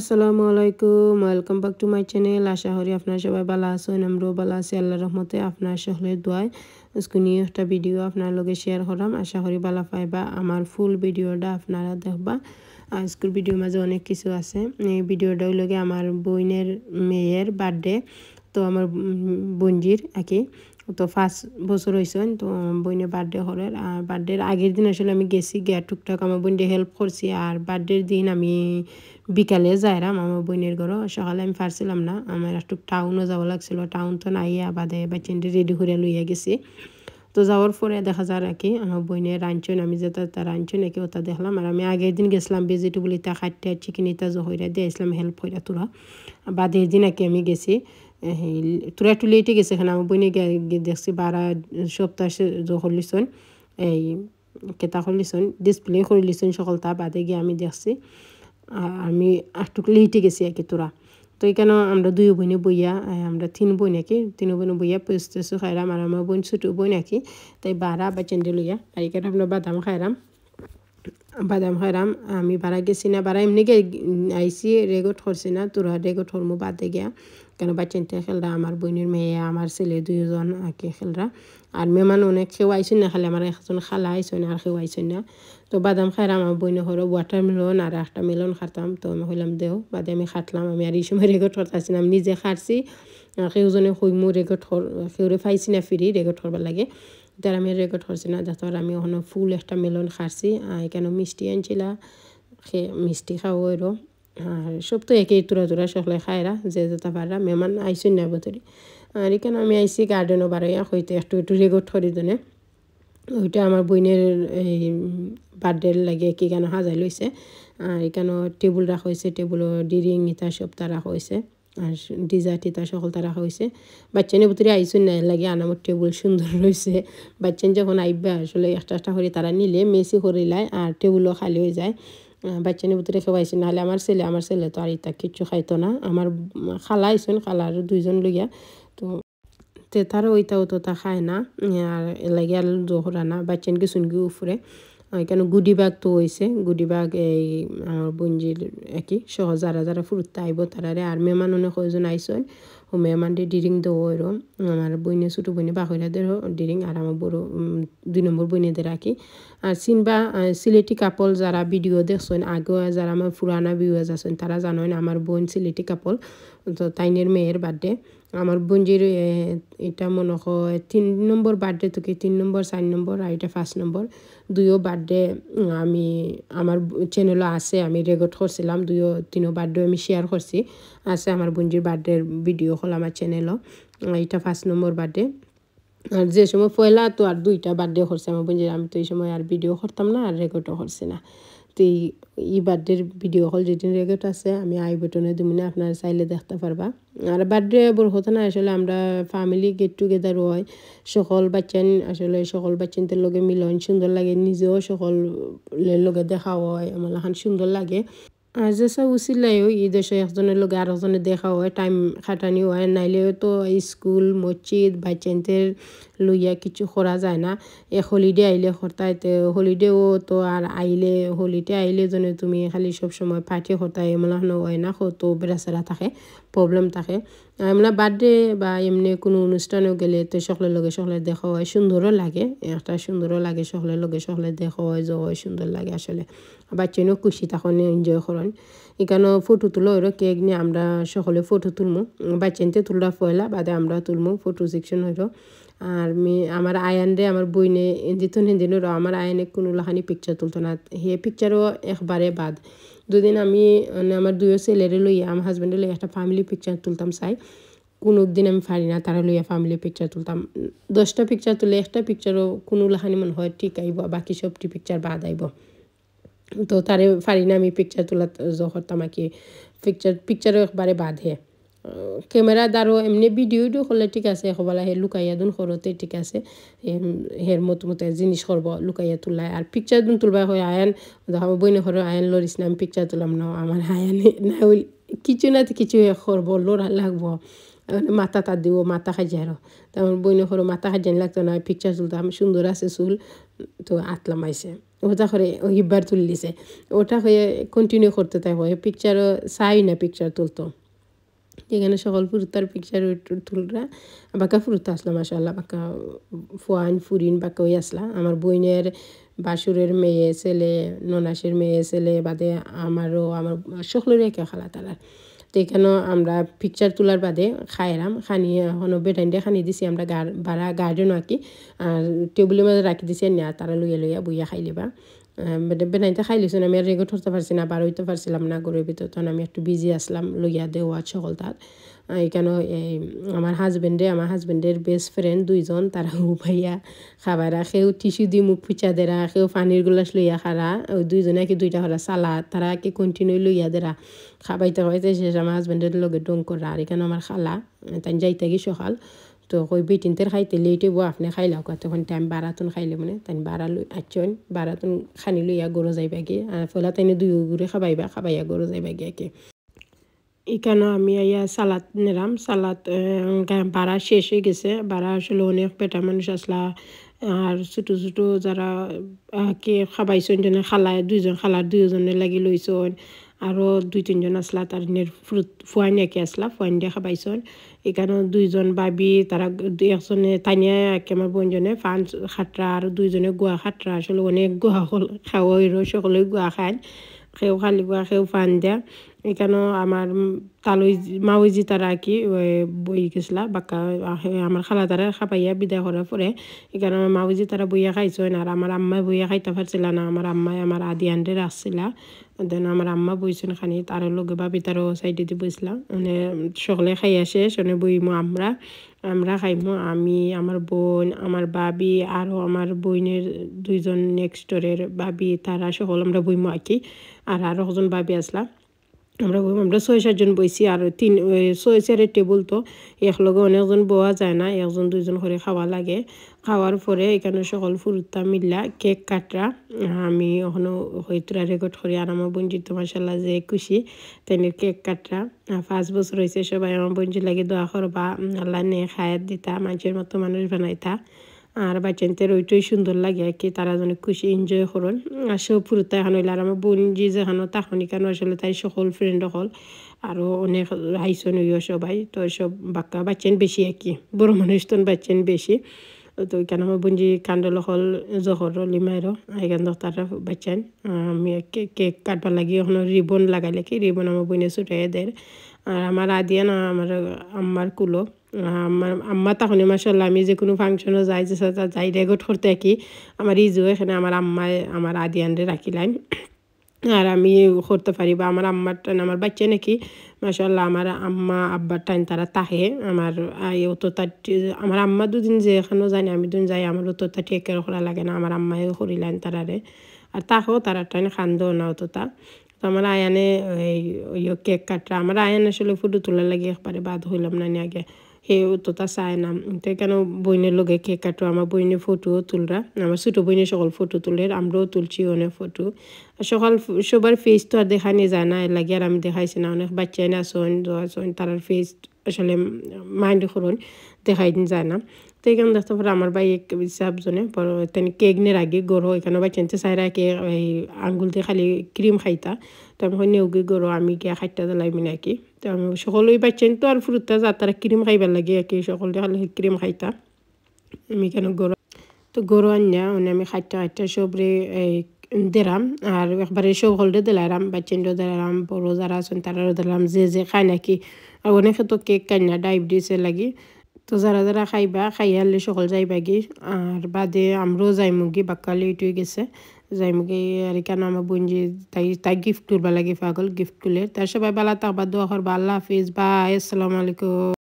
আসসালামু আলাইকুম welcome back to my channel আশা করি আপনারা সবাই ভালো আছেন আমরাও ভালো আছি আল্লাহ রহমতে আপনার সকলের দোয়ায় আজকে নিয়ে একটা ভিডিও আপনার লগে শেয়ার করাম আশা করি ভালো পাইবা আমার ফুল ভিডিওটা আপনারা দেখবা আজকের ভিডিওর মাঝে অনেক কিছু আছে এই ভিডিওটাও লগে আমার বইনের মেয়ের বার্থডে তো আমার বঞ্জির আঁকি তো ফার্স্ট বছর হয়েছেন তো বইনে বার্থডে হলের আর বার্থডের আগের দিন আসলে আমি গেছি গিয়া টুকটাক আমার বোনদের হেল্প করছি আর বার্থডের দিন আমি বিকালে যাইরাম আমার বোনের ঘরও সকালে আমি ফারছিলাম না আমার একটু টাউনও যাওয়া লাগছিল টাউন তো নাই আবাদে বাচ্চেনটি রেডি করে লইয়া গেছি তো যাওয়ার পরে দেখা যায় আর কি আমার বইনে রাঞ্চন আমি যে তার রাঞ্চন একে ওটা দেখলাম আর আমি আগের দিন গেছিলাম ভেজিটেবল ইতা খাটতে চিকেন ইতা জহরা দিয়ে আসলাম হেল্প হইরা তোরা বাদে দিন আগে আমি গেছি তোরা একটু লেটে গেছে এখানে আমার বইনে দেখছি বারা সপ্তাহে জহরলিছন এই কেতা খুলিছন ডিসপ্লে খুলিছন সকলটা বাদে গিয়ে আমি দেখছি আমি আঠটুকলে হিটে গেছি আর কি তোরা তো এখানে আমরা দুই বোনে বইয়া আমরা তিন বোন আর কি তিন বোনে বইয়া পেস টেসু খাইলাম আর আমার বোন ছোটো বোন আর তাই বারা বা চেন্ডে লইয়া আর এখানে আমরা বাদাম খাইলাম বাদাম খাইলাম আমি বাড়া গেছি না বাড়া এমনি আইসি রেগত হরছি না তোরা রেগত হরমু বাদে গিয়া কেন বাচ্চেনটা খেলরা আমার বইনের মেয়ে আমার ছেলে দুজন আর কি খেলরা আর মেয়ে মানে অনেক খেওয়াইছেন না খালে আমার এখন খালা আইসেন আর খেওয়াইছেন না তো বাদাম খাই আমার বইন হলো ওয়াটার মেলন আর একটা মেলন খাতাম তো আমি হইলাম দেও বাদে আমি খাটলাম আমি আর এই সময় রেকর্ড করতেছি না আমি নিজে খাটছি সেউজনে শুই মোৰ ৰেকৰ্ড হৰ সেউৰে ফাইছি না ফিরি ৰেকৰ্ড কৰিব লাগে তাৰ আমি ৰেকৰ্ড হৰছি না যাতে আমি ওখান ফুল এটা মেলন খাটছি সেইকাৰণে মিষ্টি আনছিলা সেই মিষ্টি খাওঁ আৰু সব তো একেই তোরা তোরা সকলে খায়রা যে যেতে পারা মেমান আইসুন না বতরি আর এখানে আমি আইসি গার্ডেনও বাড়াইয়া হইতে একটু একটু রেকর্ড করি দনে ওইটা আমার বইনের এই বার্থডে লাগে কি কেন সাজাই লইছে আর এখানে টেবুল রাখা হয়েছে টেবুল ডিরিং ইতা সব তা রাখা হয়েছে আর ডিজার্ট ইতা সকল তা রাখা হয়েছে নিয়ে ভিতরে আইসুন না লাগে আনামর টেবুল সুন্দর রয়েছে বাচ্চা যখন আইবে আসলে একটা একটা করে তারা নিলে মেসি করে লায় আর টেবুলও খালি হয়ে যায় বাচ্চানের ভিতরে কেউ আইসুন নাহলে আমার ছেলে আমার ছেলে তো আর ইতা কিচ্ছু খাইতো না আমার খালা আইসুন আর দুইজন লইয়া তো তে তারা ওইটাও তো তা খায় না আর লাগে আর জহরা না বাচ্চানকে শুনকি উফরে কেন গুডি বাগ তো হয়েছে গুডি বাগ এই আমার বঞ্জির একই সহ যারা যারা ফুরুতে আইব তারারে আর মেহমান অনেক কয়জন আইসন ও মেহমানটি ডিরিং দেবো আমার বইনে ছোটো বইনে বাহিরাদেরও ডিরিং আর আমার বড়ো দুই নম্বর বইনেদের রাখি আর সিনবা সিলেটি কাপল যারা ভিডিও দেখছেন আগে যারা আমার পুরানা ভিউ আছেন তারা জানেন আমার বোন সিলেটি কাপল তো তাইনের মেয়ের বার্থডে আমার বোনজির এটা মনে হয় তিন নম্বর বার্থডে থেকে তিন নম্বর চার নম্বর আর এটা পাঁচ নম্বর দুইও বার্থডে আমি আমার চ্যানেলও আছে আমি রেকর্ড করছিলাম দুইও তিনও বার্থডে আমি শেয়ার করছি আছে আমার বোনজির বার্থডের ভিডিও হল আমার চ্যানেলও এটা পাঁচ নম্বর বার্থডে আর যে সময় পয়লা তো আর দুইটা বার্থডে করছে আমার বোন আমি তো এই সময় আর ভিডিও করতাম না আর রেকর্ডও করছি না তো এই বার্থডের ভিডিও হল যেদিন রেকর্ড আছে আমি আই বটনে তুমি না চাইলে দেখতে পারবা আর বার্থডে বড় কথা না আসলে আমরা ফ্যামিলি গেট টুগেদার হয় সকল বাচ্চান আসলে সকল বাচ্চানদের লগে মিলন সুন্দর লাগে নিজেও সকলের লগে দেখা হয় আমার লাখান সুন্দর লাগে আর যে সব উচিলাইও ই দেশে একজনের লোক আর একজনের দেখা হয় টাইম খাটানি হয় নাইলেও তো স্কুল মসজিদ বাচ্চাদের লইয়া কিছু করা যায় না এ হলিডে আইলে হরতায় হলিডেও তো আর আইলে হলিডে আইলে জনে তুমি খালি সব সময় পার্টি হরতায় এমলা হয় না হতো বেড়াচেরা থাকে প্রবলেম থাকে আমরা বার্থডে বা এমনি কোনো অনুষ্ঠানেও গেলে তো সকলের লগে সকলে দেখা হয় সুন্দরও লাগে একটা সুন্দরও লাগে সকলের লগে সকলের দেখা হয় জ সুন্দর লাগে আসলে বাচ্চানো খুশি তখন এনজয় করেন এখানে ফটো তুলো ওরা কেক নিয়ে আমরা সকলে ফটো তুলমু বাচ্চানতে তুলরা পয়লা বাদে আমরা তুলমু ফটো সেকশন হইল আর মেয়ে আমার আয়ান রে আমার বইনে যেত হেঁদিন আমার আয়ানে কোনো লাখানি পিকচার তুলতো না হে পিকচারও একবারে বাদ দুদিন আমি মানে আমার দুয়ো ছেলেরে লইয়া আমার হাজব্যান্ডে লইয়া একটা ফ্যামিলি পিকচার তুলতাম চাই কোনো দিন আমি পারি না তারা লইয়া ফ্যামিলি পিকচার তুলতাম দশটা পিকচার তুলে একটা পিকচারও কোনো লাখানি মনে হয় ঠিক আইব বাকি সবটি পিকচার বাদ আইব তো তারে ফারি না আমি পিকচার তোলা জহর पिक्चर পিকচার পিকচারও একবারে बाद है ক্যামেরা দ্বারও এমনি ভিডিও হলে ঠিক আছে হবলা হে লুকাইয়া দুন করতে ঠিক আছে হের মত মতে জিনিস করব লুকাইয়া তোলায় আর পিকচার দুন তুলবা হয় আয়ান দেখা বইনে হর আয়ান লরিস না আমি পিকচার তুলাম না আমার আয়ান না কিছু না কিছু করবো লোড়া লাগবো মাথা মানে তার দিব মাথা খাই যারো তারপর বইনে হর মাথা খাই লাগতো না পিকচার তুলতাম সুন্দর আছে চুল তো আতলাম আইসে ওটা করে হিব্বার তুললিছে ওটা হয়ে কন্টিনিউ করতে থাকবো পিকচারও চাই না পিকচার তুলতো এখানে সকল ফুরুতার পিকচার তুলরা বাঁকা ফুরুতা আসলো মাসাল্লাহ বাঁকা ফুয়ান ফুরিন বাকা ওই আসলা আমার বইনের বাসুরের মেয়ে ছেলে ননাসের মেয়ে ছেলে বাদে আমারও আমার সকলের একে খালা তারা তো আমরা পিকচার তোলার বাদে খাইরাম খানি এখনও বেটাইনটা খানি দিছি আমরা ভাড়া গার্ডেনও আঁকি আর টেবিলের মধ্যে রাখি দিছি আর তারা লইয়া লইয়া বইয়া খাইলেবা বেনাইতে মানে খাই লৈছোঁ আমি ৰেগত ধৰতে পাৰছি না বাৰ হইতে পাৰছিলাম না গৰুৰ ভিতৰত আমি একটু বিজি আসলাম লগিয়া দেওয়া সকল তাত কেন আমার হাজবেন্ডে আমার হাজবেন্ডের বেস্ট ফ্রেন্ড দুইজন তারা উপাইয়া খাবার সেও টিস্যু দি মুখ ফুচা দেরা সেও পানির গোলাস লইয়া খারা ওই দুইজনে কি দুইটা হলা সালা তারা কি কন্টিনিউ লইয়া দেরা খাবাইতে খাবাইতে শেষ আমার হাজবেন্ডের লগে ডং করা আর এখানে আমার খালা তাই যাইতে কি সকাল তো কই বিটিনতের খাইতে লেটে বো আপনি খাই লাও তখন টাইম বারাতন খাইলে মানে তাই বারা লই আচ্ছন বারাতন খানি লইয়া গরো যাইবা গিয়ে আর ফলা তাইনে দুই গুড়ে খাবাইবা খাবাইয়া গরো যাইবা গিয়াকে ইকানামিয়া ইয়া চালাদ নিৰাম চালাদ ভাড়া শেষ হৈ গৈছে ভাড়া আছিলোঁ অনেক পেটা মানুহ আছিলা আৰু ছোটো ছোটো যাৰা কি খাবাইছোঁ যেনে খালা দুইজন খালা দুয়োজনে লাগি লৈছোঁ আৰু দুই তিনিজন আছিলা তাৰ নে ফ্ৰুট ফুৱাই নাইকিয়া আছিলা ফুৱাইন দিয়া খাবাইছোঁ সেইকাৰণে দুইজন বাবি তাৰা এজনে টানিয়া একে আমাৰ বোনজনে ফ্ৰান্স খাতৰা আৰু দুইজনে গোৱা খাতৰা আছিলোঁ অনেক গোৱা হ'ল খাওঁ সকলোৱে গোৱা খাই সেও খালি গোৱা সেও ফান দিয়া এখানেও আমার তালুই মাউজি তারা কি বই গেছিলা বাক্কা আমার খালা তারা খাপাইয়া বিদায় করার পরে এখানে মাউজি তারা বইয়া খাইছ আর আমার আম্মাই বইয়া খাইতে পারছিল না আমার আম্মাই আমার আদি আন্ডে আসছিলা দেন আমার আম্মা বইছেন খানি তার লগে বা বিতারও সাইডে দিয়ে বইছিলাম মানে সকলে খাইয়া শেষ মানে বইমো আমরা আমরা খাইমো আমি আমার বোন আমার বাবি আরও আমার বইনের দুইজন নেক্সট ডোরের বাবি তারা সকল আমরা বইমো আঁকি আর আরও একজন বাবি আসলাম আমরা আমরা ছয় সাতজন বইছি আর তিন ছয় চারের টেবুল তো একলগে অনেকজন বোয়া যায় না একজন দুইজন করে খাওয়া লাগে খাওয়ার পরে এখানে সকল ফুরুত্তা মিল্লা কেক কাটরা আমি এখনো হৈতরা রেকর্ড করি আর আমার বঞ্চিত মাসাল্লাহ যে খুশি তাই কেক কাটরা পাঁচ বছর হয়েছে সবাই আমার বঞ্জি লাগে দোয়া করবা আল্লাহ নে খায়াত দিতা মাঝের মতো মানুষ বানাইতা আর বাচ্চাদের ওইটাই সুন্দর লাগে আর কি তারা অনেক খুশি এনজয় করল আর সে পুরোটা এখন হইলে আর আমার বোন যে যেখানো তাহনি কেন আসলে তাই সকল ফ্রেন্ড হল আরও অনেক হাইসন হইও সবাই তো সব বাক্কা বাচ্চেন বেশি আর কি বড় মানুষ তো বাচ্চেন বেশি তো কেন আমার যে কাণ্ডল হল জহর লিমাইরও এখান তারা বাচ্চান আমি কেক কাটবার লাগি ওখানে রিবন লাগাইলে কি রিবন আমার বোনে ছুটাই দেয় আর আমার আদিয়ান না আমার আম্মার কুলো আমার আম্মা তখন মাসাল্লাহ আমি যে কোনো ফাংশনও যাই যে যাই গোট করতে কি আমার ইজু এখানে আমার আম্মায় আমার আদিয়ানরে রাখিলাম আর আমি করতে পারি বা আমার আম্মার টান আমার বাচ্চা নাকি মাসাল্লাহ আমার আম্মা আব্বার টাইম তারা তাহে আমার অত তাটি আমার আম্মা দুদিন যে এখানেও জানি আমি দুদিন যাই আমার অত তাটি একের করা লাগে না আমার আম্মায়ও করিলেন তারারে আর তাকেও তারা টাইম খান্দ না অতটা তো আমার আয়ানে এই ওই কেক কাটরা আমার আয়ান আসলে ফটো তোলার লাগে একবারে বাদ হইলাম না আগে হে তো তা চায় না তো কেন বইনের লগে কেক কাটো আমার বইনে ফটোও তুলরা আমার ছোটো বইনে সকল ফটো তুলে আমরাও তুলছি অনেক ফটো আর সকাল সবার ফেস তো আর নিয়ে যায় না এর লাগে আর আমি দেখাইছি না অনেক বাচ্চাই না আসন আসন তারার ফেস আসলে মাইন্ড করুন দেখাই যায় না તો এখানে দেখতে পারো আমার ভাই সাবজনে কেক নে রাগি গরো এখানে ভাই চেনতে চাই রাখে এই আঙ্গুল দিয়ে খালি ক্রিম খাইতা তো আমি হয় নেউগি গরো আমি গিয়া খাইতা দিলাই মিনে কি তো আমি সকলেই পাইছেন তো আর ফুরুতা যা তারা ক্রিম খাইবার লাগে কি সকলে খালি ক্রিম খাইতা আমি কেন গরো তো গরু আনিয়া মানে আমি খাইতা খাইতা সবরে এই দিলাম আর একবারে সব হলদে দিলাম বাচ্চেন্ড দিলাম বড় যারা আছেন তারাও দিলাম যে যে খায় নাকি আর অনেকে তো কেক কান্না না ডায়াবেটিসে লাগি তো যারা যারা খাইবা খাই হারলে সকল যাইবা গি আর বাদে আমরাও যাইমুগি বাক্কালে এইটুই গেছে যাইমুগি আর কেন আমার বোনজি তাই তাই গিফট করবা লাগে পাগল গিফট করলে তার সবাই বালা তাবা দোয়া করবা আল্লাহ হাফিজ বাই আসসালামু আলাইকুম